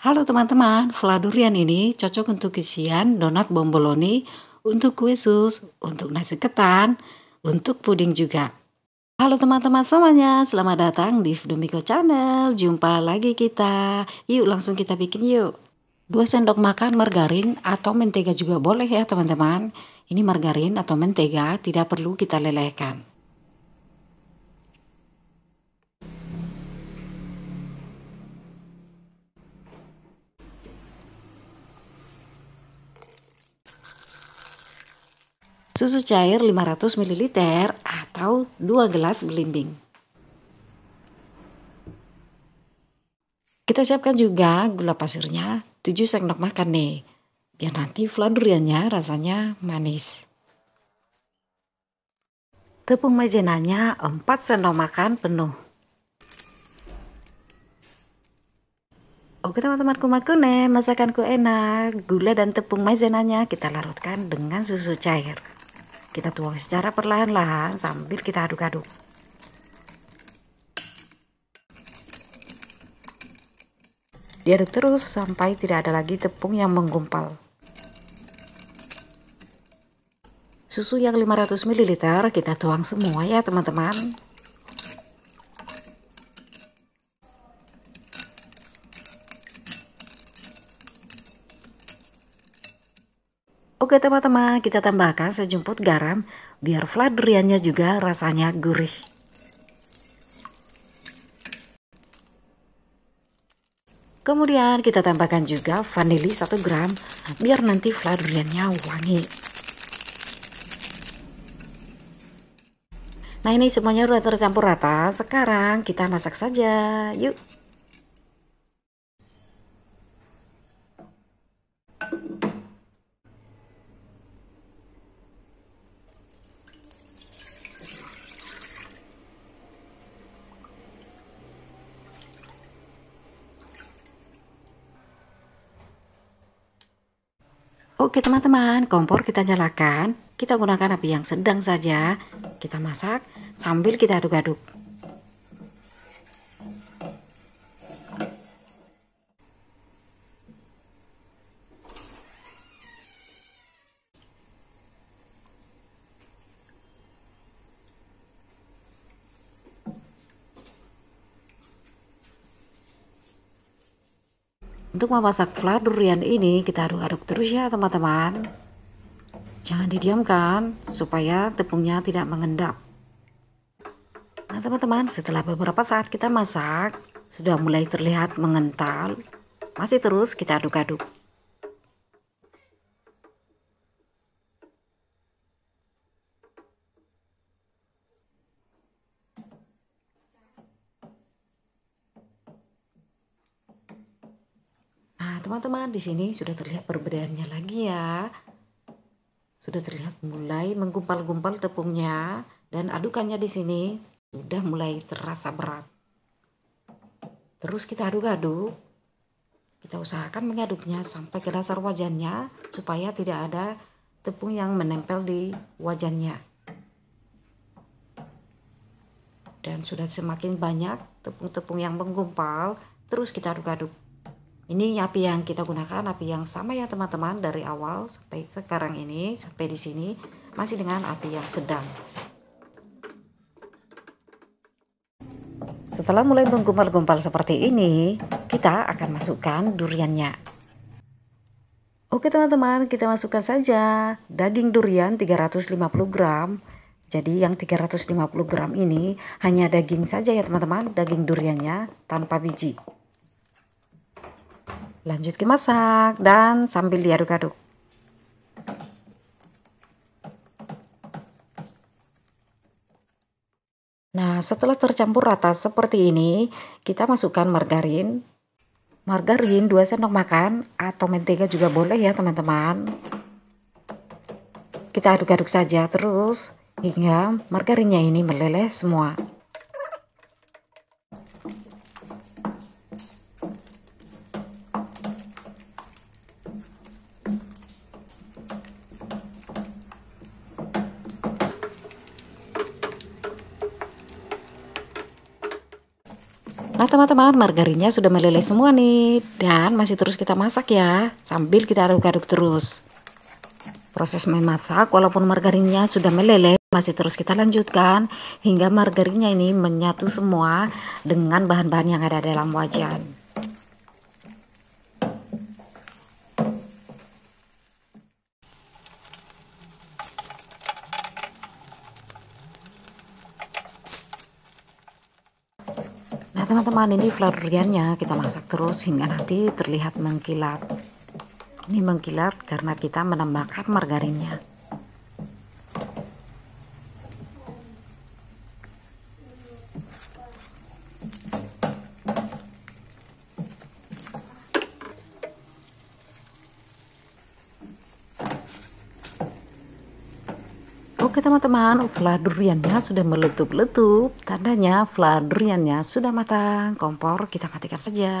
Halo teman-teman, Fladurian ini cocok untuk isian donat bomboloni, untuk kue sus, untuk nasi ketan, untuk puding juga. Halo teman-teman semuanya, selamat datang di Domiko Channel. Jumpa lagi kita. Yuk langsung kita bikin yuk. 2 sendok makan margarin atau mentega juga boleh ya teman-teman. Ini margarin atau mentega tidak perlu kita lelehkan. susu cair 500 ml atau 2 gelas belimbing. Kita siapkan juga gula pasirnya 7 sendok makan nih, biar nanti flan duriannya rasanya manis. Tepung maizenanya 4 sendok makan penuh. Oke teman-temanku makune, masakanku enak. Gula dan tepung maizenanya kita larutkan dengan susu cair. Kita tuang secara perlahan-lahan sambil kita aduk-aduk. Diaduk terus sampai tidak ada lagi tepung yang menggumpal. Susu yang 500 ml kita tuang semua ya teman-teman. Oke teman-teman, kita tambahkan sejumput garam biar flat duriannya juga rasanya gurih. Kemudian kita tambahkan juga vanili 1 gram biar nanti flat duriannya wangi. Nah ini semuanya sudah tercampur rata, sekarang kita masak saja. Yuk! Oke teman-teman, kompor kita nyalakan. Kita gunakan api yang sedang saja. Kita masak sambil kita aduk-aduk. Untuk memasak flat durian ini kita aduk-aduk terus ya teman-teman. Jangan didiamkan supaya tepungnya tidak mengendap. Nah teman-teman setelah beberapa saat kita masak sudah mulai terlihat mengental. Masih terus kita aduk-aduk. Nah, teman-teman, di sini sudah terlihat perbedaannya lagi ya. Sudah terlihat mulai menggumpal-gumpal tepungnya dan adukannya di sini sudah mulai terasa berat. Terus kita aduk-aduk. Kita usahakan mengaduknya sampai ke dasar wajannya supaya tidak ada tepung yang menempel di wajannya. Dan sudah semakin banyak tepung-tepung yang menggumpal, terus kita aduk-aduk. Ini api yang kita gunakan, api yang sama ya teman-teman dari awal sampai sekarang ini, sampai di sini masih dengan api yang sedang. Setelah mulai menggumpal-gumpal seperti ini, kita akan masukkan duriannya. Oke teman-teman, kita masukkan saja daging durian 350 gram. Jadi yang 350 gram ini hanya daging saja ya teman-teman, daging duriannya tanpa biji lanjutkan masak dan sambil diaduk-aduk Nah, setelah tercampur rata seperti ini, kita masukkan margarin. Margarin 2 sendok makan atau mentega juga boleh ya, teman-teman. Kita aduk-aduk saja terus hingga margarinnya ini meleleh semua. Nah teman-teman margarinnya sudah meleleh semua nih Dan masih terus kita masak ya Sambil kita aduk-aduk terus Proses memasak walaupun margarinnya sudah meleleh Masih terus kita lanjutkan Hingga margarinnya ini menyatu semua Dengan bahan-bahan yang ada dalam wajan teman-teman ini flor duriannya kita masak terus hingga nanti terlihat mengkilat ini mengkilat karena kita menambahkan margarinnya Oke teman-teman, flah duriannya sudah meletup-letup. Tandanya flah duriannya sudah matang. Kompor kita matikan saja.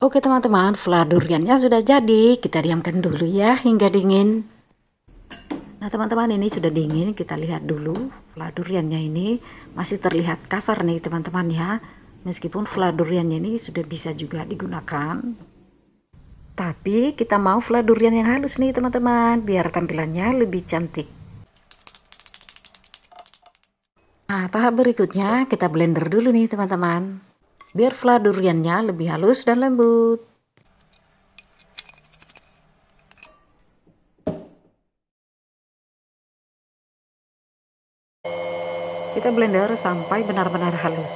Oke teman-teman, flah duriannya sudah jadi. Kita diamkan dulu ya hingga dingin. Nah teman-teman ini sudah dingin, kita lihat dulu. flah duriannya ini masih terlihat kasar nih teman-teman ya. Meskipun flah duriannya ini sudah bisa juga digunakan tapi kita mau flat durian yang halus nih teman-teman, biar tampilannya lebih cantik. Nah, tahap berikutnya kita blender dulu nih teman-teman. Biar fla duriannya lebih halus dan lembut. Kita blender sampai benar-benar halus.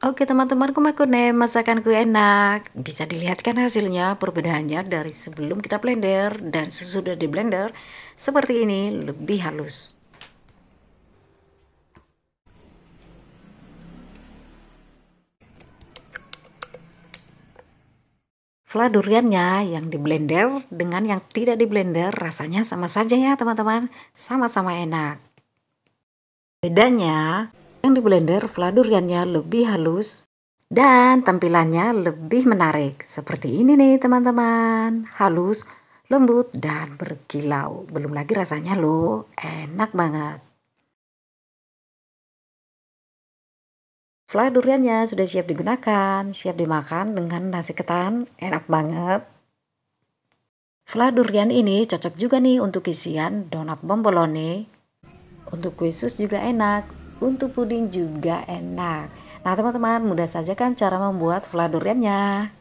Oke teman-teman, kumakune masakanku enak. Bisa dilihatkan hasilnya perbedaannya dari sebelum kita blender dan sesudah di blender seperti ini lebih halus. Fla duriannya yang di blender dengan yang tidak di blender rasanya sama saja ya teman-teman, sama-sama enak. Bedanya yang di blender fla duriannya lebih halus dan tampilannya lebih menarik. Seperti ini nih teman-teman, halus, lembut, dan berkilau. Belum lagi rasanya loh, enak banget. Fla duriannya sudah siap digunakan, siap dimakan dengan nasi ketan, enak banget. Fla durian ini cocok juga nih untuk isian donat bomboloni Untuk kue sus juga enak, untuk puding juga enak. Nah teman-teman mudah saja kan cara membuat fla duriannya.